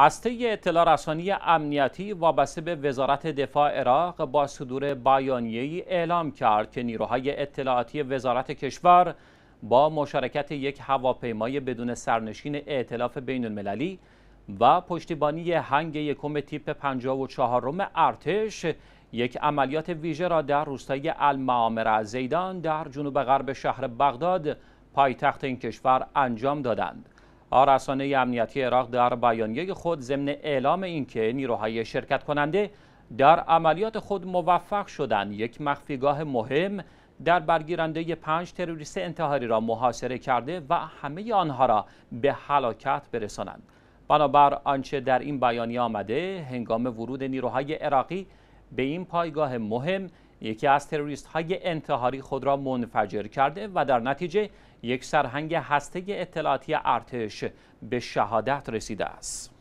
هسته اطلاع رسانی امنیتی وابسته به وزارت دفاع عراق با صدور بیانیه‌ای اعلام کرد که نیروهای اطلاعاتی وزارت کشور با مشارکت یک هواپیمای بدون سرنشین ائتلاف بین المللی و پشتیبانی هنگ یکم تیپ 54 ارتش یک عملیات ویژه را در روستای المعامر زیدان در جنوب غرب شهر بغداد پایتخت این کشور انجام دادند. رسانه امنیتی عراق در بیانیه خود ضمن اعلام اینکه نیروهای شرکت کننده در عملیات خود موفق شدند یک مخفیگاه مهم در برگیرنده پنج تروریست انتحاری را محاصره کرده و همه آنها را به هلاکت برسانند بنابر آنچه در این بیانیه آمده هنگام ورود نیروهای عراقی به این پایگاه مهم یکی از تروریست های انتحاری خود را منفجر کرده و در نتیجه یک سرهنگ هسته اطلاعاتی ارتش به شهادت رسیده است.